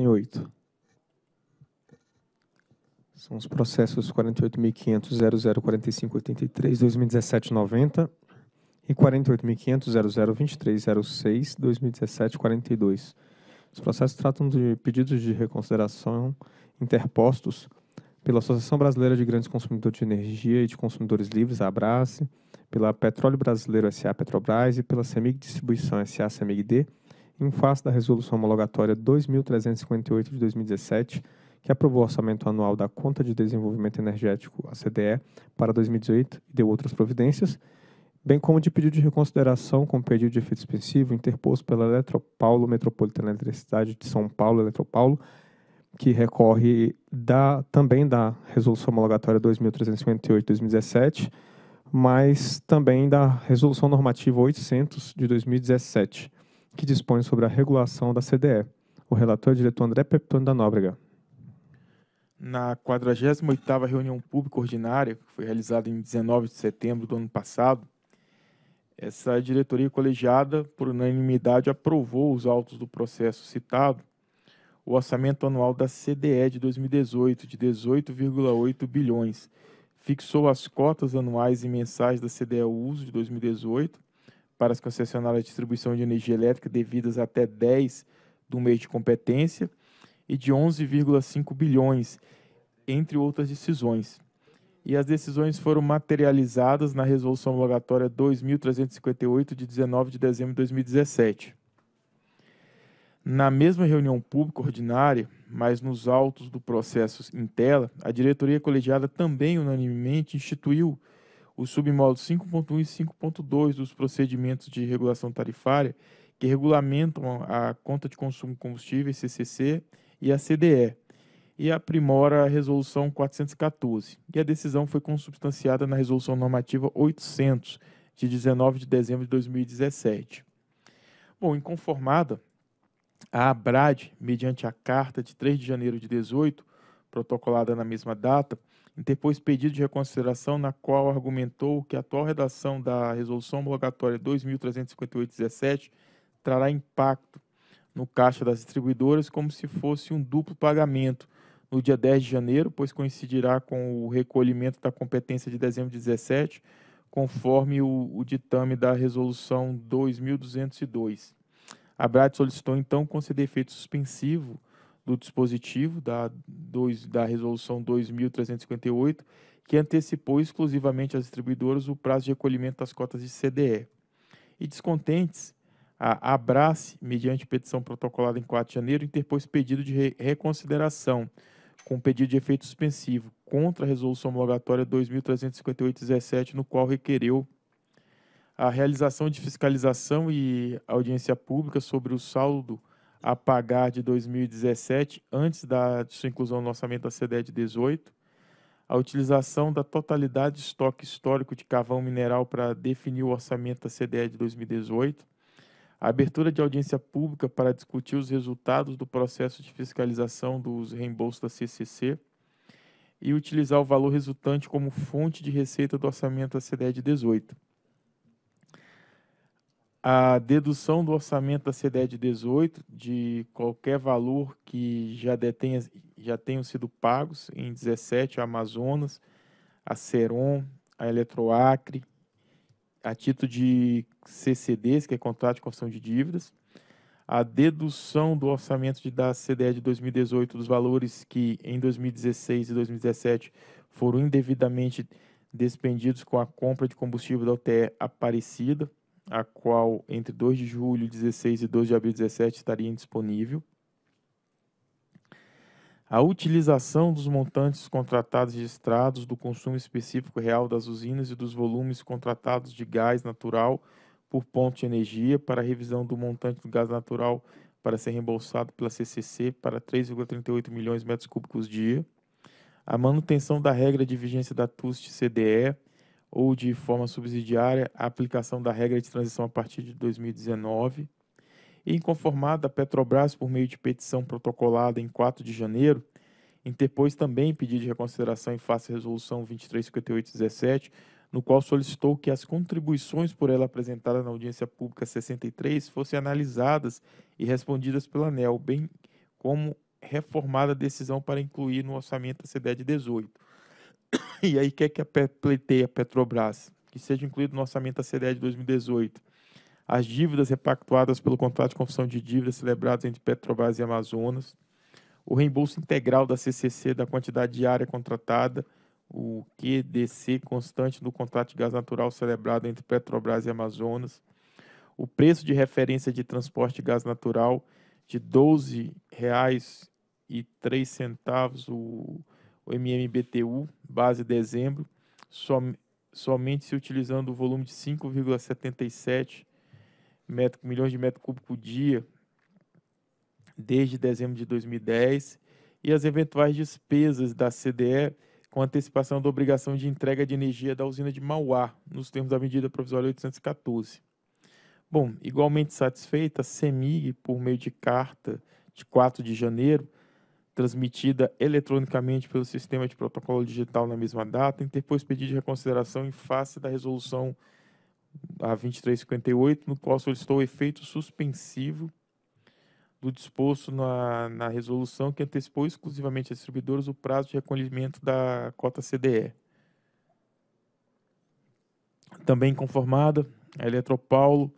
8. São os processos 48.500.0045.83, 2017.90 e 48.500.0023.06, 2017.42. Os processos tratam de pedidos de reconsideração interpostos pela Associação Brasileira de Grandes Consumidores de Energia e de Consumidores Livres, a ABRASE, pela Petróleo Brasileiro S.A. Petrobras e pela CEMIG Distribuição S.A. CEMIG-D, em face da Resolução Homologatória 2358 de 2017, que aprovou o orçamento anual da Conta de Desenvolvimento Energético, a CDE, para 2018 e deu outras providências, bem como de pedido de reconsideração com pedido de efeito expensivo interposto pela Eletropaulo Metropolitana Eletricidade de São Paulo, Eletropaulo, que recorre da, também da Resolução Homologatória 2358 de 2017, mas também da Resolução Normativa 800 de 2017 que dispõe sobre a regulação da CDE. O relator é o diretor André Peptoni da Nóbrega. Na 48ª reunião pública ordinária, que foi realizada em 19 de setembro do ano passado, essa diretoria colegiada, por unanimidade, aprovou os autos do processo citado, o orçamento anual da CDE de 2018 de 18,8 bilhões, fixou as cotas anuais e mensais da CDE Uso de 2018 para as concessionárias de distribuição de energia elétrica devidas até 10 do mês de competência e de 11,5 bilhões, entre outras decisões. E as decisões foram materializadas na Resolução Homologatória 2358, de 19 de dezembro de 2017. Na mesma reunião pública ordinária, mas nos autos do processo em tela, a diretoria colegiada também unanimemente instituiu os submódulos 5.1 e 5.2 dos procedimentos de regulação tarifária que regulamentam a conta de consumo de combustível, CCC e a CDE e aprimora a resolução 414. E a decisão foi consubstanciada na resolução normativa 800 de 19 de dezembro de 2017. Bom, inconformada, a ABRAD, mediante a carta de 3 de janeiro de 18, protocolada na mesma data, interpôs pedido de reconsideração na qual argumentou que a atual redação da Resolução Homologatória 2358-17 trará impacto no caixa das distribuidoras como se fosse um duplo pagamento no dia 10 de janeiro, pois coincidirá com o recolhimento da competência de dezembro de 17, conforme o, o ditame da Resolução 2202. A BRAT solicitou, então, conceder efeito suspensivo do dispositivo da, dois, da Resolução 2.358, que antecipou exclusivamente às distribuidoras o prazo de recolhimento das cotas de CDE. E descontentes, a Abrace, mediante petição protocolada em 4 de janeiro, interpôs pedido de re reconsideração com pedido de efeito suspensivo contra a resolução homologatória 2358/17, no qual requereu a realização de fiscalização e audiência pública sobre o saldo a pagar de 2017, antes da sua inclusão no orçamento da CDE de 18, a utilização da totalidade de estoque histórico de carvão mineral para definir o orçamento da CDE de 2018, a abertura de audiência pública para discutir os resultados do processo de fiscalização dos reembolsos da CCC e utilizar o valor resultante como fonte de receita do orçamento da CDE de 18 a dedução do orçamento da CDE de 18 de qualquer valor que já, detenha, já tenham sido pagos em 17 a Amazonas, a Ceron, a Eletroacre, a título de CCDs, que é contrato de construção de dívidas, a dedução do orçamento de, da CDE de 2018 dos valores que em 2016 e 2017 foram indevidamente despendidos com a compra de combustível da UTE Aparecida, a qual entre 2 de julho 16 e 2 de abril 17 estaria indisponível. A utilização dos montantes contratados registrados do consumo específico real das usinas e dos volumes contratados de gás natural por ponto de energia para a revisão do montante do gás natural para ser reembolsado pela CCC para 3,38 milhões de metros cúbicos dia. A manutenção da regra de vigência da TUST-CDE ou de forma subsidiária a aplicação da regra de transição a partir de 2019. E inconformada, a Petrobras, por meio de petição protocolada em 4 de janeiro, interpôs também pedido de reconsideração em face à resolução 2358/17, no qual solicitou que as contribuições por ela apresentadas na audiência pública 63 fossem analisadas e respondidas pela ANEL, bem como reformada a decisão para incluir no orçamento a CDE de 18. E aí quer é que a pleiteia Petrobras, que seja incluído no orçamento da CDE de 2018, as dívidas repactuadas pelo contrato de confissão de dívidas celebrados entre Petrobras e Amazonas, o reembolso integral da CCC da quantidade diária contratada, o QDC constante do contrato de gás natural celebrado entre Petrobras e Amazonas, o preço de referência de transporte de gás natural de R$ 12,03 o o MMBTU, base dezembro, som, somente se utilizando o volume de 5,77 milhões de metros cúbicos por dia desde dezembro de 2010 e as eventuais despesas da CDE com antecipação da obrigação de entrega de energia da usina de Mauá, nos termos da medida provisória 814. Bom, igualmente satisfeita, a CEMIG, por meio de carta de 4 de janeiro, transmitida eletronicamente pelo sistema de protocolo digital na mesma data, interpôs pedido de reconsideração em face da resolução a 2358, no qual solicitou efeito suspensivo do disposto na, na resolução que antecipou exclusivamente a distribuidoras o prazo de recolhimento da cota CDE. Também conformada, a Eletropaulo,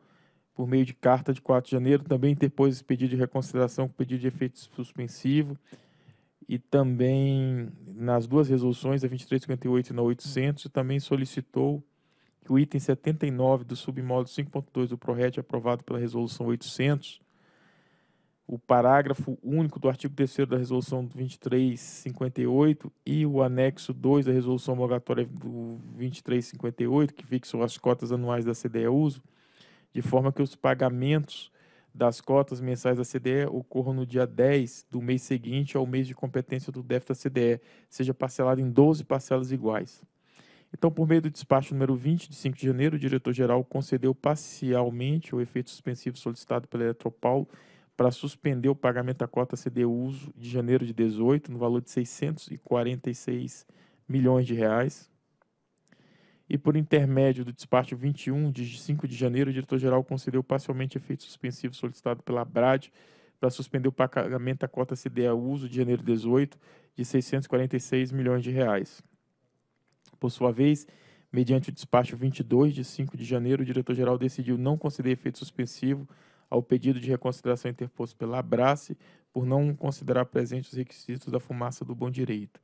por meio de carta de 4 de janeiro, também interpôs esse pedido de reconsideração com pedido de efeito suspensivo e também nas duas resoluções, a 2358 e na 800, também solicitou que o item 79 do submódulo 5.2 do PRORET, aprovado pela resolução 800, o parágrafo único do artigo 3 da resolução 2358 e o anexo 2 da resolução homologatória do 2358, que fixam as cotas anuais da CDE uso, de forma que os pagamentos das cotas mensais da CDE ocorram no dia 10 do mês seguinte ao mês de competência do déficit da CDE, seja parcelado em 12 parcelas iguais. Então, por meio do despacho número 20, de 5 de janeiro, o diretor-geral concedeu parcialmente o efeito suspensivo solicitado pela Eletropaulo para suspender o pagamento da cota CDE uso de janeiro de 18, no valor de 646 milhões de reais, e por intermédio do despacho 21 de 5 de janeiro, o diretor-geral concedeu parcialmente efeito suspensivo solicitado pela ABRAD para suspender o pagamento da cota CDA uso de janeiro 18 de 646 milhões de reais. Por sua vez, mediante o despacho 22 de 5 de janeiro, o diretor-geral decidiu não conceder efeito suspensivo ao pedido de reconsideração interposto pela Abrace por não considerar presentes os requisitos da fumaça do bom direito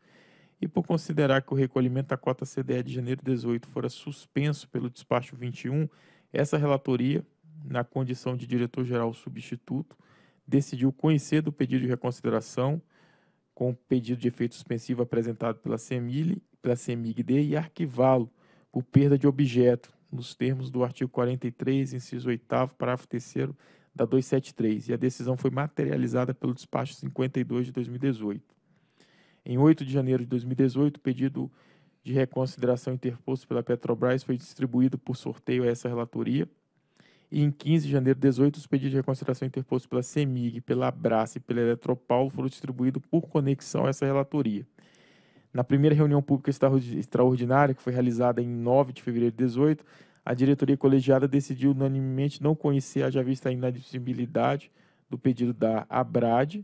e por considerar que o recolhimento da cota CDE de janeiro 18 fora suspenso pelo despacho 21, essa relatoria, na condição de diretor-geral substituto, decidiu conhecer do pedido de reconsideração com o pedido de efeito suspensivo apresentado pela CEMIL, pela CEMIGD e arquivá-lo por perda de objeto, nos termos do artigo 43, inciso 8º, parágrafo 3 da 273, e a decisão foi materializada pelo despacho 52 de 2018. Em 8 de janeiro de 2018, o pedido de reconsideração interposto pela Petrobras foi distribuído por sorteio a essa relatoria. E em 15 de janeiro de 2018, os pedidos de reconsideração interpostos pela CEMIG, pela Abrace e pela Eletropaulo foram distribuídos por conexão a essa relatoria. Na primeira reunião pública extraordinária, que foi realizada em 9 de fevereiro de 2018, a diretoria colegiada decidiu unanimemente não conhecer, haja vista a inadmissibilidade do pedido da ABRAD,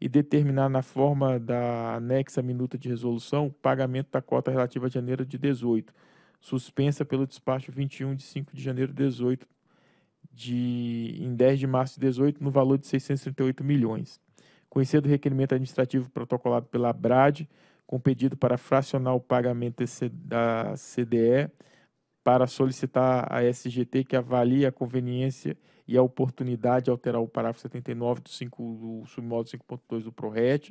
e determinar na forma da anexa minuta de resolução o pagamento da cota relativa a janeiro de 18, suspensa pelo despacho 21 de 5 de janeiro de 18 de em 10 de março de 18 no valor de 638 milhões. Conhecer do requerimento administrativo protocolado pela Brad com pedido para fracionar o pagamento da CDE para solicitar à SGT que avalie a conveniência e a oportunidade de alterar o parágrafo 79 do, 5, do submódulo 5.2 do PRORET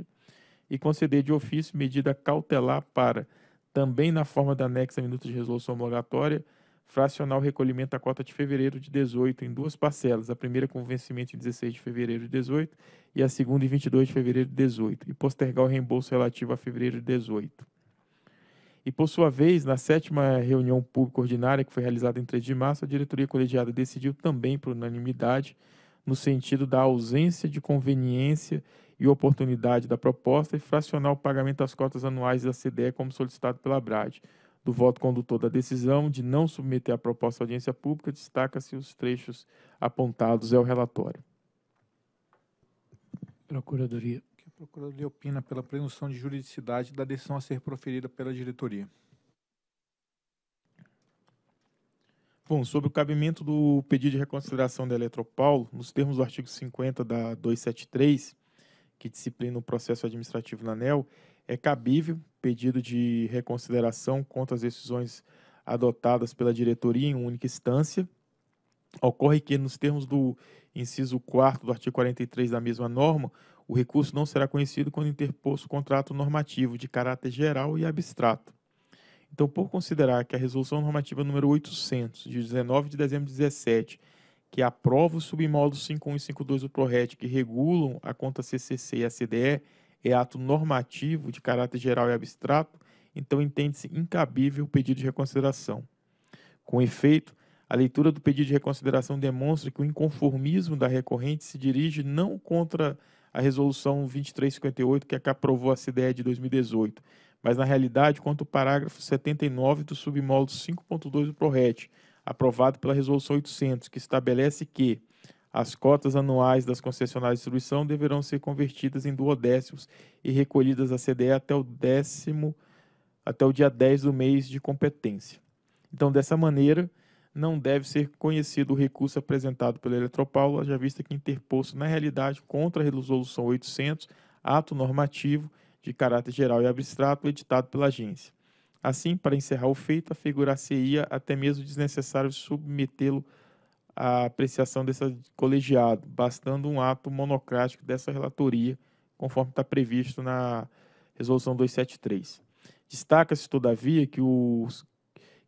e conceder de ofício medida cautelar para, também na forma da anexa minuta de resolução homologatória, fracionar o recolhimento da cota de fevereiro de 18 em duas parcelas, a primeira com vencimento em 16 de fevereiro de 18 e a segunda em 22 de fevereiro de 18, e postergar o reembolso relativo a fevereiro de 18. E, por sua vez, na sétima reunião pública ordinária, que foi realizada em 3 de março, a diretoria colegiada decidiu também por unanimidade no sentido da ausência de conveniência e oportunidade da proposta e fracionar o pagamento das cotas anuais da CDE como solicitado pela Brad. Do voto condutor da decisão de não submeter a proposta à audiência pública, destaca-se os trechos apontados é o relatório. Procuradoria. Procurador opina pela presunção de juridicidade da decisão a ser proferida pela diretoria. Bom, sobre o cabimento do pedido de reconsideração da Eletropaulo, nos termos do artigo 50 da 273, que disciplina o processo administrativo na ANEL, é cabível pedido de reconsideração contra as decisões adotadas pela diretoria em única instância. Ocorre que, nos termos do inciso 4 do artigo 43 da mesma norma, o recurso não será conhecido quando interposto contrato normativo de caráter geral e abstrato. Então, por considerar que a Resolução Normativa número 800, de 19 de dezembro de 17, que aprova os submódulos 51 e 52 do PRORET que regulam a conta CCC e a CDE, é ato normativo de caráter geral e abstrato, então entende-se incabível o pedido de reconsideração. Com efeito, a leitura do pedido de reconsideração demonstra que o inconformismo da recorrente se dirige não contra a resolução 2358, que é que aprovou a CDE de 2018, mas na realidade quanto ao parágrafo 79 do submódulo 5.2 do PRORET, aprovado pela resolução 800, que estabelece que as cotas anuais das concessionárias de distribuição deverão ser convertidas em duodécimos e recolhidas à CDE até o décimo até o dia 10 do mês de competência. Então, dessa maneira, não deve ser conhecido o recurso apresentado pela Eletropaula, já vista que interposto na realidade contra a Resolução 800, ato normativo de caráter geral e abstrato editado pela agência. Assim, para encerrar o feito, afigurar-se-ia até mesmo desnecessário submetê-lo à apreciação desse colegiado, bastando um ato monocrático dessa relatoria, conforme está previsto na Resolução 273. Destaca-se, todavia, que o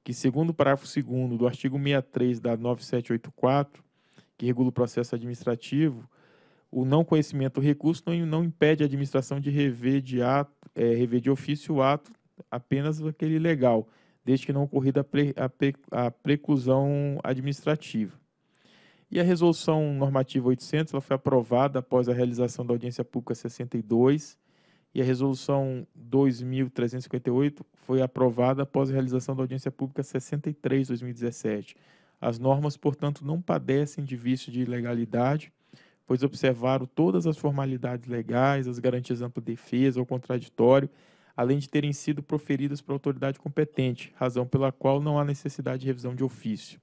que, segundo o parágrafo 2 do artigo 63 da 9784, que regula o processo administrativo, o não conhecimento do recurso não, não impede a administração de rever de, ato, é, rever de ofício o ato apenas aquele legal, desde que não ocorrida a, pre, a, pre, a preclusão administrativa. E a resolução normativa 800 ela foi aprovada após a realização da audiência pública 62, e a resolução 2358 foi aprovada após a realização da audiência pública 63 2017. As normas, portanto, não padecem de vício de ilegalidade, pois observaram todas as formalidades legais, as garantias de ampla defesa ou contraditório, além de terem sido proferidas pela autoridade competente, razão pela qual não há necessidade de revisão de ofício.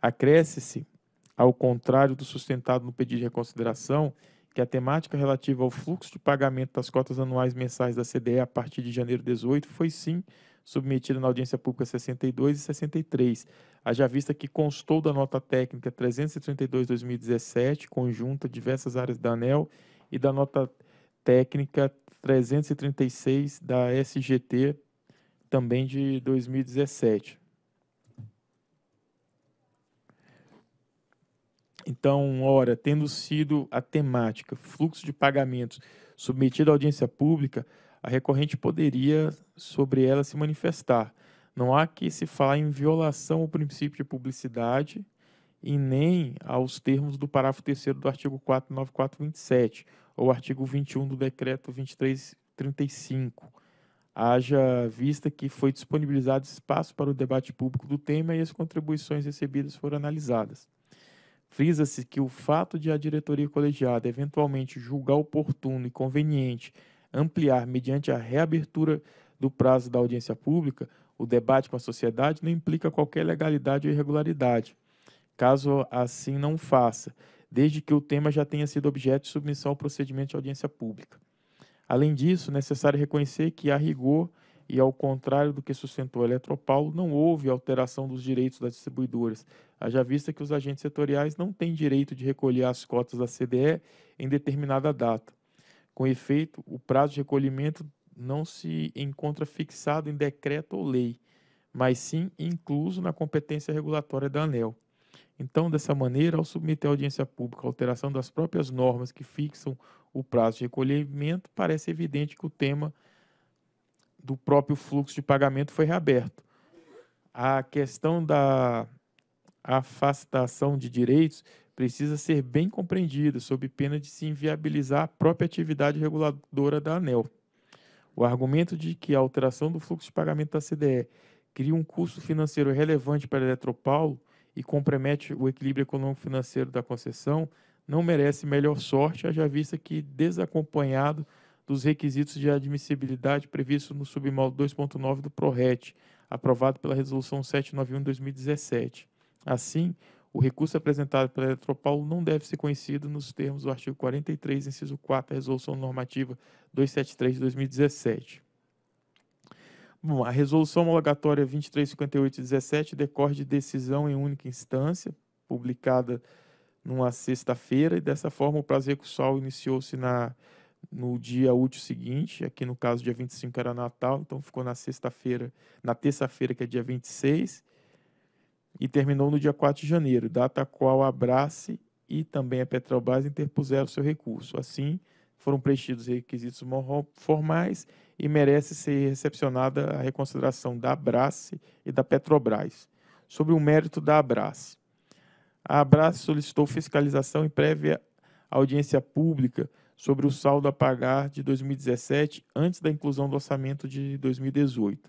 Acresce-se, ao contrário do sustentado no pedido de reconsideração, que a temática relativa ao fluxo de pagamento das cotas anuais mensais da CDE a partir de janeiro 18 foi sim submetida na audiência pública 62 e 63, haja vista que constou da nota técnica 332-2017, conjunta diversas áreas da ANEL, e da nota técnica 336 da SGT, também de 2017. Então, ora, tendo sido a temática fluxo de pagamentos submetida à audiência pública, a recorrente poderia sobre ela se manifestar. Não há que se falar em violação ao princípio de publicidade e nem aos termos do parágrafo 3 do artigo 49427 ou artigo 21 do decreto 2335. Haja vista que foi disponibilizado espaço para o debate público do tema e as contribuições recebidas foram analisadas. Frisa-se que o fato de a diretoria colegiada eventualmente julgar oportuno e conveniente ampliar mediante a reabertura do prazo da audiência pública o debate com a sociedade não implica qualquer legalidade ou irregularidade, caso assim não faça, desde que o tema já tenha sido objeto de submissão ao procedimento de audiência pública. Além disso, é necessário reconhecer que, a rigor, e, ao contrário do que sustentou a Eletropaulo, não houve alteração dos direitos das distribuidoras, haja vista que os agentes setoriais não têm direito de recolher as cotas da CDE em determinada data. Com efeito, o prazo de recolhimento não se encontra fixado em decreto ou lei, mas sim incluso na competência regulatória da ANEL. Então, dessa maneira, ao submeter à audiência pública a alteração das próprias normas que fixam o prazo de recolhimento, parece evidente que o tema do próprio fluxo de pagamento foi reaberto. A questão da afastação de direitos precisa ser bem compreendida, sob pena de se inviabilizar a própria atividade reguladora da ANEL. O argumento de que a alteração do fluxo de pagamento da CDE cria um custo financeiro relevante para a Eletropaulo e compromete o equilíbrio econômico-financeiro da concessão não merece melhor sorte, haja vista que desacompanhado dos requisitos de admissibilidade previsto no submódulo 2.9 do PRORET, aprovado pela Resolução 791 de 2017. Assim, o recurso apresentado pela Eletropaulo não deve ser conhecido nos termos do artigo 43, inciso 4 da Resolução Normativa 273 de 2017. Bom, a resolução homologatória 2358 17 decorre de decisão em única instância, publicada numa sexta-feira, e dessa forma o prazo recursal iniciou-se na no dia útil seguinte, aqui no caso dia 25 era Natal, então ficou na sexta-feira, na terça-feira que é dia 26, e terminou no dia 4 de janeiro, data a qual a Abrace e também a Petrobras interpuseram seu recurso. Assim, foram preenchidos requisitos formais e merece ser recepcionada a reconsideração da Abrace e da Petrobras. Sobre o mérito da Abrace. A Abrace solicitou fiscalização em prévia audiência pública sobre o saldo a pagar de 2017, antes da inclusão do orçamento de 2018,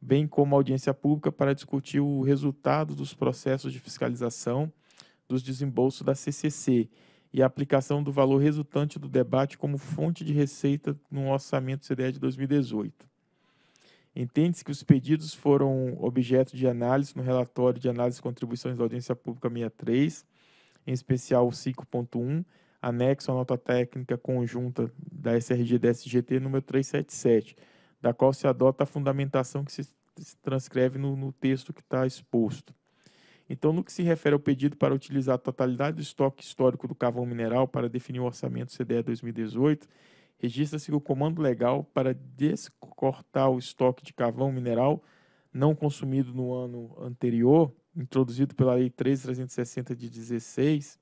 bem como audiência pública para discutir o resultado dos processos de fiscalização dos desembolsos da CCC e a aplicação do valor resultante do debate como fonte de receita no orçamento CDE de 2018. Entende-se que os pedidos foram objeto de análise no relatório de análise de contribuições da audiência pública 63, em especial 5.1, anexo à nota técnica conjunta da SRG e da SGT número 377, da qual se adota a fundamentação que se, transcreve no, no texto que está exposto. Então, no que se refere ao pedido para utilizar a totalidade do estoque histórico do carvão mineral para definir o orçamento CDE 2018, registra-se o comando legal para descortar o estoque de carvão mineral não consumido no ano anterior, introduzido pela Lei 3.360 de 16,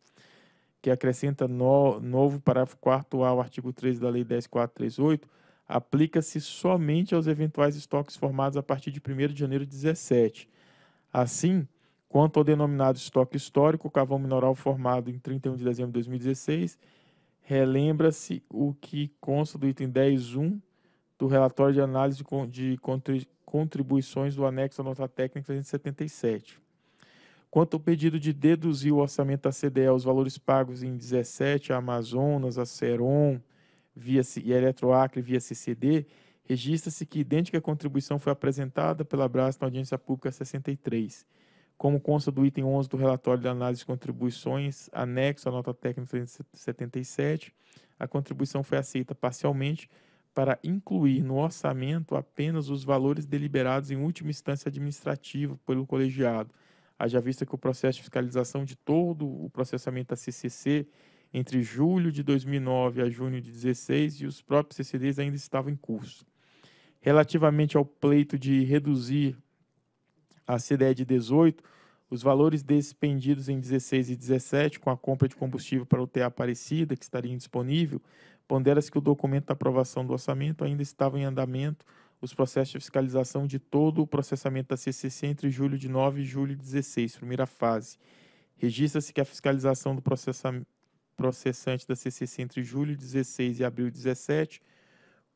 que acrescenta no, novo parágrafo 4 ao artigo 13 da Lei 10438, aplica-se somente aos eventuais estoques formados a partir de 1 de janeiro de 2017. Assim, quanto ao denominado estoque histórico, o cavão mineral formado em 31 de dezembro de 2016, relembra-se o que consta do item 10.1 do relatório de análise de contribuições do anexo à nota técnica 377. Quanto ao pedido de deduzir o orçamento da CDE aos valores pagos em 17 a Amazonas, a Ceron via, e a Eletroacre via CCD, registra-se que idêntica contribuição foi apresentada pela Brás na audiência pública 63, como consta do item 11 do relatório de análise de contribuições, anexo à nota técnica 77, a contribuição foi aceita parcialmente para incluir no orçamento apenas os valores deliberados em última instância administrativa pelo colegiado, haja vista que o processo de fiscalização de todo o processamento da CCC entre julho de 2009 a junho de 2016 e os próprios CCDs ainda estavam em curso. Relativamente ao pleito de reduzir a CDE de 18, os valores despendidos em 16 e 17 com a compra de combustível para o UTA Aparecida, que estaria indisponível, pondera-se que o documento da aprovação do orçamento ainda estava em andamento os processos de fiscalização de todo o processamento da CCC entre julho de 9 e julho de 16, primeira fase. Registra-se que a fiscalização do processante da CCC entre julho de 16 e abril de 17,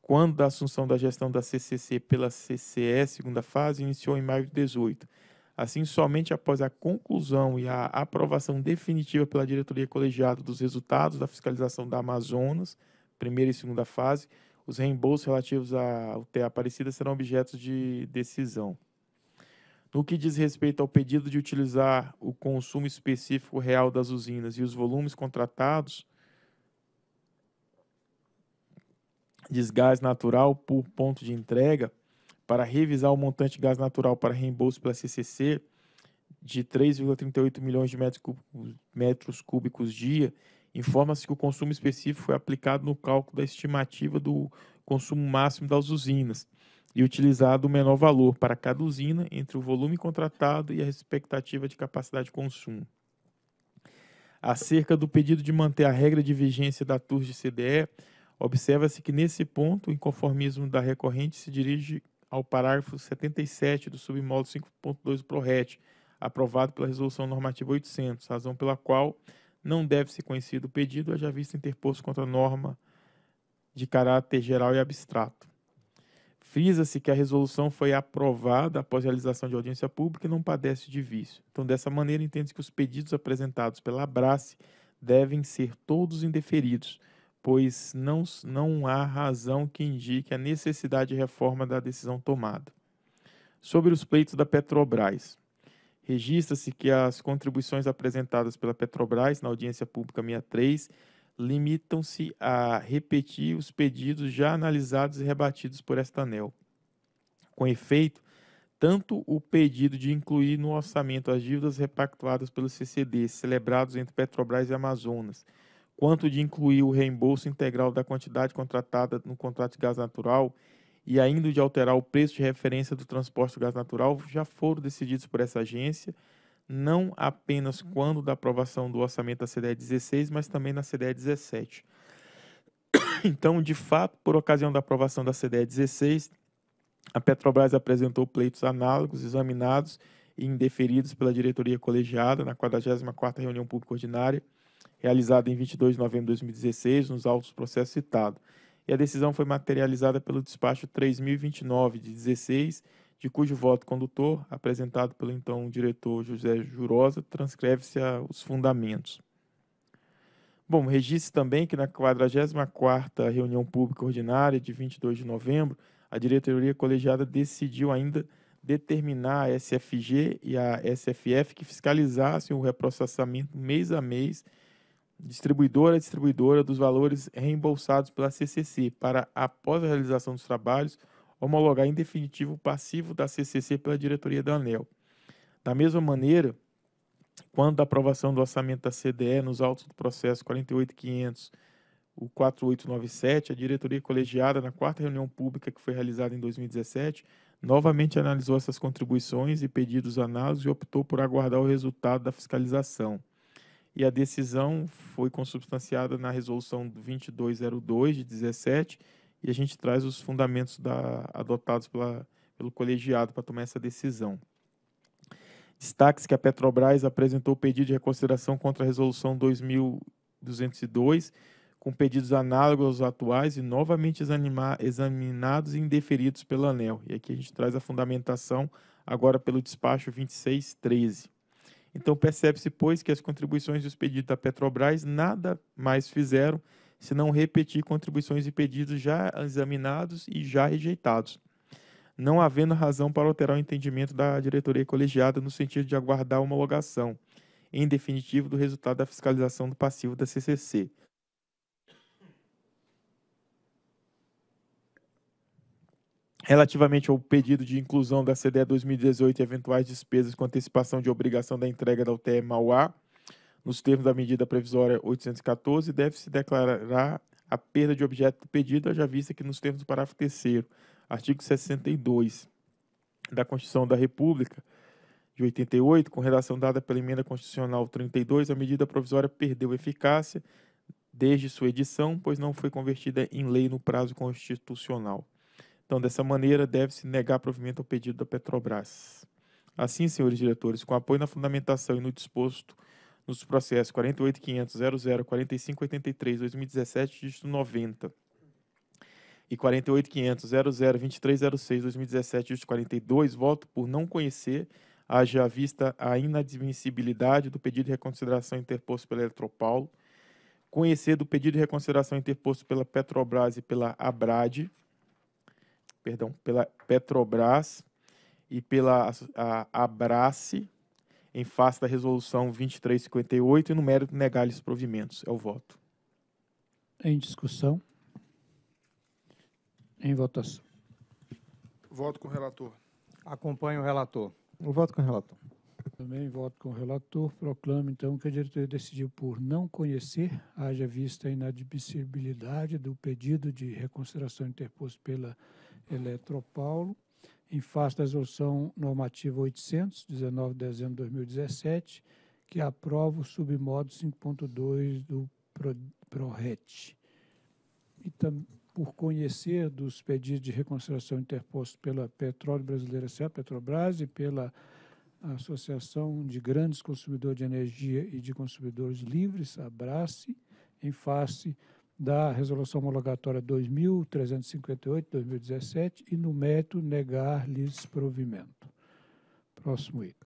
quando da assunção da gestão da CCC pela CCE, segunda fase, iniciou em maio de 18. Assim, somente após a conclusão e a aprovação definitiva pela diretoria colegiada dos resultados da fiscalização da Amazonas, primeira e segunda fase, os reembolsos relativos ao TEA Aparecida serão objetos de decisão. No que diz respeito ao pedido de utilizar o consumo específico real das usinas e os volumes contratados de gás natural por ponto de entrega, para revisar o montante de gás natural para reembolso pela CCC de 3,38 milhões de metros cúbicos, metros cúbicos dia informa-se que o consumo específico foi aplicado no cálculo da estimativa do consumo máximo das usinas e utilizado o menor valor para cada usina entre o volume contratado e a expectativa de capacidade de consumo. Acerca do pedido de manter a regra de vigência da TUR de CDE, observa-se que nesse ponto o inconformismo da recorrente se dirige ao parágrafo 77 do submódulo 5.2 do PRORET, aprovado pela Resolução Normativa 800, razão pela qual não deve ser conhecido o pedido, haja visto interposto contra a norma de caráter geral e abstrato. Frisa-se que a resolução foi aprovada após realização de audiência pública e não padece de vício. Então, dessa maneira, entende que os pedidos apresentados pela Abrace devem ser todos indeferidos, pois não, não há razão que indique a necessidade de reforma da decisão tomada. Sobre os pleitos da Petrobras. Registra-se que as contribuições apresentadas pela Petrobras na audiência pública 63 limitam-se a repetir os pedidos já analisados e rebatidos por esta ANEL. Com efeito, tanto o pedido de incluir no orçamento as dívidas repactuadas pelo CCD, celebrados entre Petrobras e Amazonas, quanto de incluir o reembolso integral da quantidade contratada no contrato de gás natural e ainda de alterar o preço de referência do transporte do gás natural já foram decididos por essa agência, não apenas uhum. quando da aprovação do orçamento da CDE 16, mas também na CDE 17. Então, de fato, por ocasião da aprovação da CDE 16, a Petrobras apresentou pleitos análogos examinados e indeferidos pela diretoria colegiada na 44ª reunião pública ordinária, realizada em 22 de novembro de 2016, nos autos processos citados e a decisão foi materializada pelo despacho 3029 de 16, de cujo voto condutor, apresentado pelo então diretor José Jurosa, transcreve-se os fundamentos. Bom, registre também que na 44ª reunião pública ordinária de 22 de novembro, a diretoria colegiada decidiu ainda determinar a SFG e a SFF que fiscalizassem o reprocessamento mês a mês distribuidora distribuidora dos valores reembolsados pela CCC para, após a realização dos trabalhos, homologar em definitivo o passivo da CCC pela diretoria da ANEL. Da mesma maneira, quando a aprovação do orçamento da CDE nos autos do processo 48500 o 4897, a diretoria colegiada na quarta reunião pública que foi realizada em 2017, novamente analisou essas contribuições e pedidos análogos e optou por aguardar o resultado da fiscalização e a decisão foi consubstanciada na resolução 2202 de 17 e a gente traz os fundamentos da, adotados pela, pelo colegiado para tomar essa decisão. Destaque-se que a Petrobras apresentou pedido de reconsideração contra a resolução 2202 com pedidos análogos aos atuais e novamente examinados e indeferidos pela ANEL. E aqui a gente traz a fundamentação agora pelo despacho 2613. Então percebe-se, pois, que as contribuições e os pedidos da Petrobras nada mais fizeram senão repetir contribuições e pedidos já examinados e já rejeitados, não havendo razão para alterar o entendimento da diretoria colegiada no sentido de aguardar a homologação, em definitivo, do resultado da fiscalização do passivo da CCC. Relativamente ao pedido de inclusão da CDE 2018 e eventuais despesas com antecipação de obrigação da entrega da UTE Mauá, nos termos da medida provisória 814, deve-se declarar a perda de objeto do pedido, já vista que nos termos do parágrafo 3 artigo 62 da Constituição da República de 88, com redação dada pela emenda constitucional 32, a medida provisória perdeu eficácia desde sua edição, pois não foi convertida em lei no prazo constitucional. Então, dessa maneira, deve-se negar provimento ao pedido da Petrobras. Assim, senhores diretores, com apoio na fundamentação e no disposto nos processos 48.500.00.4583.2017, dígito 90, e 48.500.00.2306.2017, dígito 42, voto por não conhecer, haja vista a inadmissibilidade do pedido de reconsideração interposto pela Eletropaulo, conhecer do pedido de reconsideração interposto pela Petrobras e pela Abrade, perdão, pela Petrobras e pela a, Abrace em face da resolução 2358 e no mérito negar-lhes provimentos. É o voto. Em discussão. Em votação. Voto com o relator. Acompanho o relator. Eu voto com o relator. Também voto com o relator. Proclamo, então, que a diretoria decidiu por não conhecer, haja vista a inadmissibilidade do pedido de reconsideração interposto pela Eletropaulo, em face da resolução normativa 800, 19 de dezembro de 2017, que aprova o submodo 5.2 do PRORET. E também por conhecer dos pedidos de reconciliação interpostos pela Petróleo Brasileira S.A. Petrobras, e pela Associação de Grandes Consumidores de Energia e de Consumidores Livres, Abrace, em face da Resolução Homologatória 2358-2017 e no mérito negar-lhes provimento. Próximo item.